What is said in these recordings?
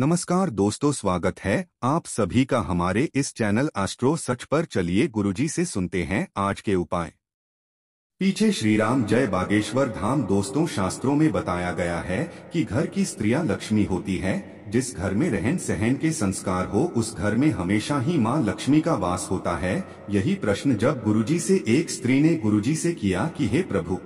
नमस्कार दोस्तों स्वागत है आप सभी का हमारे इस चैनल एस्ट्रो सच पर चलिए गुरुजी से सुनते हैं आज के उपाय पीछे श्री राम जय बागेश्वर धाम दोस्तों शास्त्रों में बताया गया है कि घर की स्त्रियां लक्ष्मी होती है जिस घर में रहन सहन के संस्कार हो उस घर में हमेशा ही माँ लक्ष्मी का वास होता है यही प्रश्न जब गुरुजी से एक स्त्री ने गुरुजी से किया कि हे प्रभु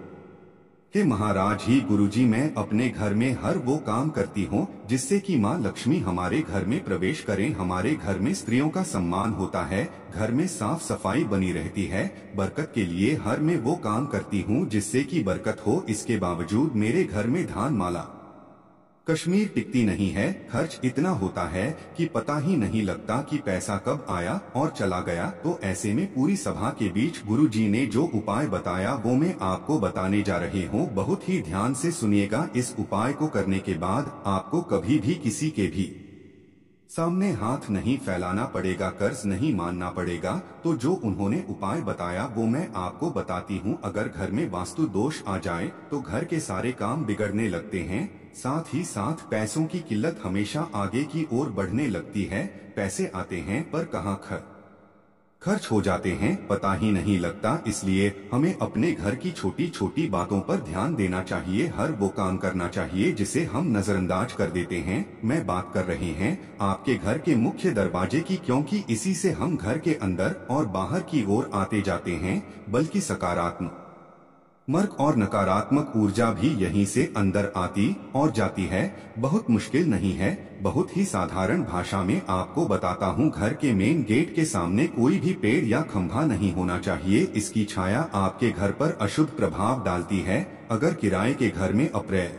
कि महाराज ही गुरुजी मैं अपने घर में हर वो काम करती हूँ जिससे कि माँ लक्ष्मी हमारे घर में प्रवेश करें हमारे घर में स्त्रियों का सम्मान होता है घर में साफ सफाई बनी रहती है बरकत के लिए हर में वो काम करती हूँ जिससे कि बरकत हो इसके बावजूद मेरे घर में धान माला कश्मीर टिकती नहीं है खर्च इतना होता है कि पता ही नहीं लगता कि पैसा कब आया और चला गया तो ऐसे में पूरी सभा के बीच गुरुजी ने जो उपाय बताया वो मैं आपको बताने जा रही हूँ बहुत ही ध्यान से सुनिएगा इस उपाय को करने के बाद आपको कभी भी किसी के भी सामने हाथ नहीं फैलाना पड़ेगा कर्ज नहीं मानना पड़ेगा तो जो उन्होंने उपाय बताया वो मैं आपको बताती हूँ अगर घर में वास्तु दोष आ जाए तो घर के सारे काम बिगड़ने लगते हैं साथ ही साथ पैसों की किल्लत हमेशा आगे की ओर बढ़ने लगती है पैसे आते हैं पर कहाँ खर्च खर्च हो जाते हैं पता ही नहीं लगता इसलिए हमें अपने घर की छोटी छोटी बातों पर ध्यान देना चाहिए हर वो काम करना चाहिए जिसे हम नजरअंदाज कर देते हैं मैं बात कर रहे हैं आपके घर के मुख्य दरवाजे की क्योंकि इसी से हम घर के अंदर और बाहर की ओर आते जाते हैं बल्कि सकारात्मक मर्क और नकारात्मक ऊर्जा भी यहीं से अंदर आती और जाती है बहुत मुश्किल नहीं है बहुत ही साधारण भाषा में आपको बताता हूँ घर के मेन गेट के सामने कोई भी पेड़ या खंभा नहीं होना चाहिए इसकी छाया आपके घर पर अशुभ प्रभाव डालती है अगर किराए के घर में अप्रैल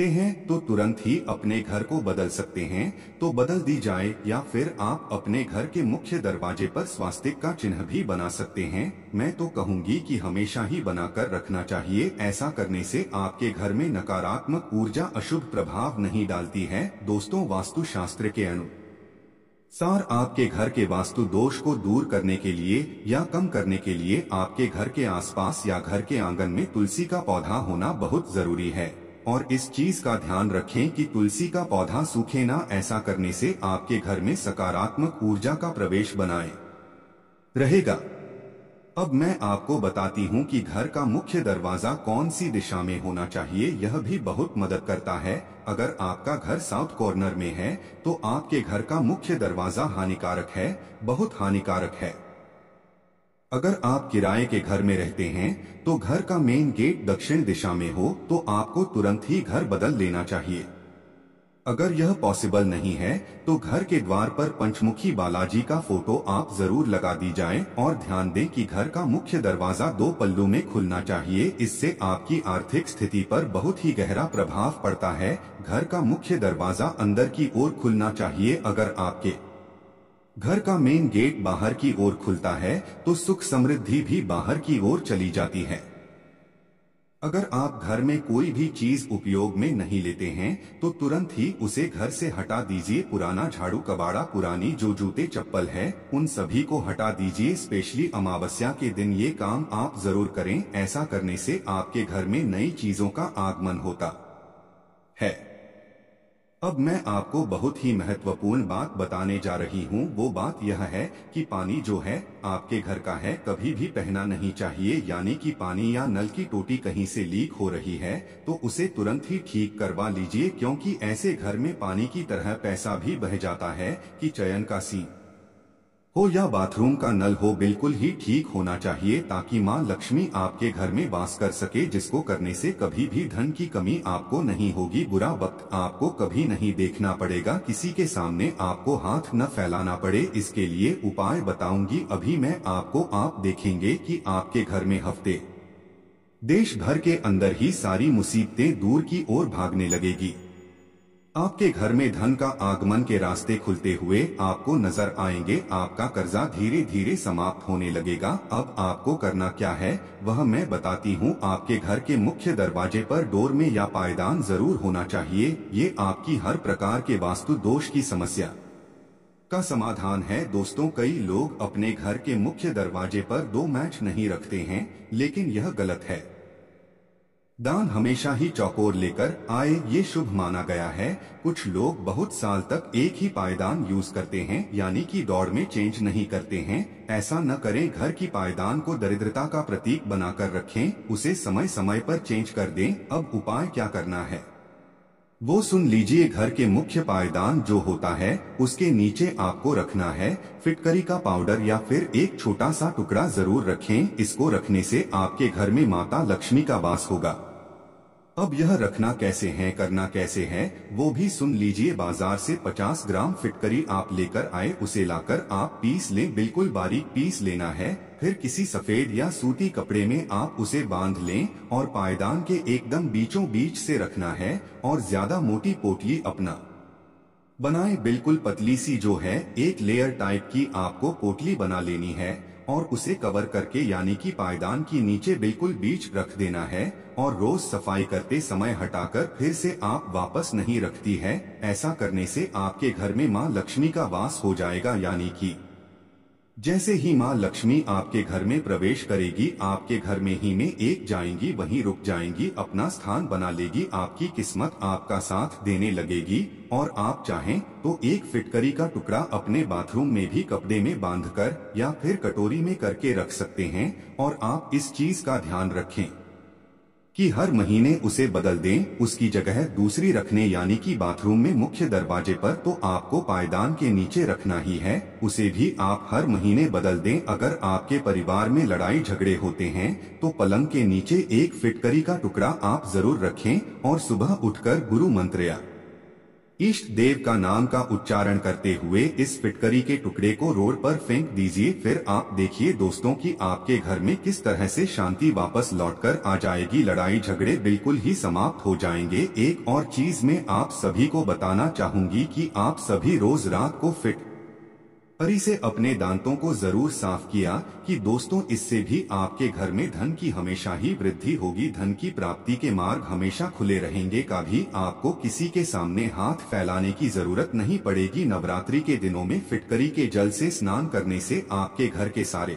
सकते हैं तो तुरंत ही अपने घर को बदल सकते हैं तो बदल दी जाए या फिर आप अपने घर के मुख्य दरवाजे पर स्वास्तिक का चिन्ह भी बना सकते हैं मैं तो कहूंगी कि हमेशा ही बनाकर रखना चाहिए ऐसा करने से आपके घर में नकारात्मक ऊर्जा अशुभ प्रभाव नहीं डालती है दोस्तों वास्तु शास्त्र के अनु सार आपके घर के वास्तु दोष को दूर करने के लिए या कम करने के लिए आपके घर के आसपास या घर के आंगन में तुलसी का पौधा होना बहुत जरूरी है और इस चीज का ध्यान रखें कि तुलसी का पौधा सूखे ना ऐसा करने से आपके घर में सकारात्मक ऊर्जा का प्रवेश बनाए रहेगा अब मैं आपको बताती हूँ कि घर का मुख्य दरवाजा कौन सी दिशा में होना चाहिए यह भी बहुत मदद करता है अगर आपका घर साउथ कॉर्नर में है तो आपके घर का मुख्य दरवाजा हानिकारक है बहुत हानिकारक है अगर आप किराए के घर में रहते हैं तो घर का मेन गेट दक्षिण दिशा में हो तो आपको तुरंत ही घर बदल लेना चाहिए अगर यह पॉसिबल नहीं है तो घर के द्वार पर पंचमुखी बालाजी का फोटो आप जरूर लगा दी जाए और ध्यान दें कि घर का मुख्य दरवाजा दो पल्लू में खुलना चाहिए इससे आपकी आर्थिक स्थिति पर बहुत ही गहरा प्रभाव पड़ता है घर का मुख्य दरवाजा अंदर की ओर खुलना चाहिए अगर आपके घर का मेन गेट बाहर की ओर खुलता है तो सुख समृद्धि भी बाहर की ओर चली जाती है अगर आप घर में कोई भी चीज उपयोग में नहीं लेते हैं तो तुरंत ही उसे घर से हटा दीजिए पुराना झाड़ू कबाड़ा पुरानी जो जूते चप्पल है उन सभी को हटा दीजिए स्पेशली अमावस्या के दिन ये काम आप जरूर करें ऐसा करने से आपके घर में नई चीजों का आगमन होता है अब मैं आपको बहुत ही महत्वपूर्ण बात बताने जा रही हूँ वो बात यह है कि पानी जो है आपके घर का है कभी भी पहना नहीं चाहिए यानी कि पानी या नल की टोटी कहीं से लीक हो रही है तो उसे तुरंत ही ठीक करवा लीजिए क्योंकि ऐसे घर में पानी की तरह पैसा भी बह जाता है कि चयन का सीन हो या बाथरूम का नल हो बिल्कुल ही ठीक होना चाहिए ताकि माँ लक्ष्मी आपके घर में वास कर सके जिसको करने से कभी भी धन की कमी आपको नहीं होगी बुरा वक्त आपको कभी नहीं देखना पड़ेगा किसी के सामने आपको हाथ न फैलाना पड़े इसके लिए उपाय बताऊंगी अभी मैं आपको आप देखेंगे कि आपके घर में हफ्ते देश भर के अंदर ही सारी मुसीबतें दूर की ओर भागने लगेगी आपके घर में धन का आगमन के रास्ते खुलते हुए आपको नजर आएंगे आपका कर्जा धीरे धीरे समाप्त होने लगेगा अब आपको करना क्या है वह मैं बताती हूँ आपके घर के मुख्य दरवाजे पर डोर में या पायदान जरूर होना चाहिए ये आपकी हर प्रकार के वास्तु दोष की समस्या का समाधान है दोस्तों कई लोग अपने घर के मुख्य दरवाजे पर दो मैच नहीं रखते हैं लेकिन यह गलत है दान हमेशा ही चौकोर लेकर आए ये शुभ माना गया है कुछ लोग बहुत साल तक एक ही पायदान यूज करते हैं यानी कि दौड़ में चेंज नहीं करते हैं ऐसा न करें घर की पायदान को दरिद्रता का प्रतीक बनाकर रखें उसे समय समय पर चेंज कर दें अब उपाय क्या करना है वो सुन लीजिए घर के मुख्य पायदान जो होता है उसके नीचे आपको रखना है फिटकरी का पाउडर या फिर एक छोटा सा टुकड़ा जरूर रखें इसको रखने से आपके घर में माता लक्ष्मी का वास होगा अब यह रखना कैसे है करना कैसे है वो भी सुन लीजिए बाजार से 50 ग्राम फिटकरी आप लेकर आए उसे लाकर आप पीस लें बिल्कुल बारीक पीस लेना है फिर किसी सफेद या सूती कपड़े में आप उसे बांध लें और पायदान के एकदम बीचों बीच से रखना है और ज्यादा मोटी पोटली अपना बनाए बिल्कुल पतली सी जो है एक लेयर टाइप की आपको पोटली बना लेनी है और उसे कवर करके यानी कि पायदान के नीचे बिल्कुल बीच रख देना है और रोज सफाई करते समय हटाकर फिर से आप वापस नहीं रखती है ऐसा करने से आपके घर में माँ लक्ष्मी का वास हो जाएगा यानी कि जैसे ही माँ लक्ष्मी आपके घर में प्रवेश करेगी आपके घर में ही में एक जाएंगी वहीं रुक जाएंगी अपना स्थान बना लेगी आपकी किस्मत आपका साथ देने लगेगी और आप चाहें तो एक फिटकरी का टुकड़ा अपने बाथरूम में भी कपड़े में बांधकर या फिर कटोरी में करके रख सकते हैं और आप इस चीज का ध्यान रखें कि हर महीने उसे बदल दें उसकी जगह दूसरी रखने यानी कि बाथरूम में मुख्य दरवाजे पर तो आपको पायदान के नीचे रखना ही है उसे भी आप हर महीने बदल दें अगर आपके परिवार में लड़ाई झगड़े होते हैं तो पलंग के नीचे एक फिटकरी का टुकड़ा आप जरूर रखें और सुबह उठकर गुरु मंत्र या इष्ट देव का नाम का उच्चारण करते हुए इस फिटकरी के टुकड़े को रोड पर फेंक दीजिए फिर आप देखिए दोस्तों कि आपके घर में किस तरह से शांति वापस लौटकर आ जाएगी लड़ाई झगड़े बिल्कुल ही समाप्त हो जाएंगे एक और चीज में आप सभी को बताना चाहूंगी कि आप सभी रोज रात को फिट परी से अपने दांतों को जरूर साफ किया कि दोस्तों इससे भी आपके घर में धन की हमेशा ही वृद्धि होगी धन की प्राप्ति के मार्ग हमेशा खुले रहेंगे का भी आपको किसी के सामने हाथ फैलाने की जरूरत नहीं पड़ेगी नवरात्रि के दिनों में फिटकरी के जल से स्नान करने से आपके घर के सारे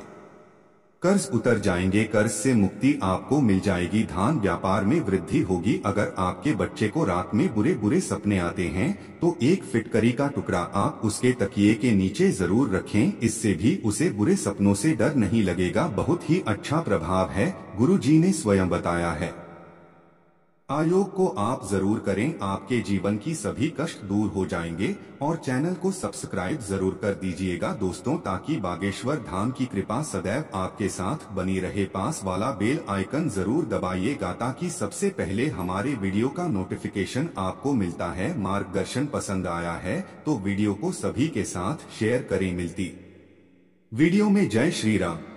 कर्ज उतर जाएंगे कर्ज से मुक्ति आपको मिल जाएगी धान व्यापार में वृद्धि होगी अगर आपके बच्चे को रात में बुरे बुरे सपने आते हैं तो एक फिटकरी का टुकड़ा आप उसके तकिए के नीचे जरूर रखें इससे भी उसे बुरे सपनों से डर नहीं लगेगा बहुत ही अच्छा प्रभाव है गुरु जी ने स्वयं बताया है आयोग को आप जरूर करें आपके जीवन की सभी कष्ट दूर हो जाएंगे और चैनल को सब्सक्राइब जरूर कर दीजिएगा दोस्तों ताकि बागेश्वर धाम की कृपा सदैव आपके साथ बनी रहे पास वाला बेल आइकन जरूर दबाइएगा ताकि सबसे पहले हमारे वीडियो का नोटिफिकेशन आपको मिलता है मार्गदर्शन पसंद आया है तो वीडियो को सभी के साथ शेयर करें मिलती वीडियो में जय श्री राम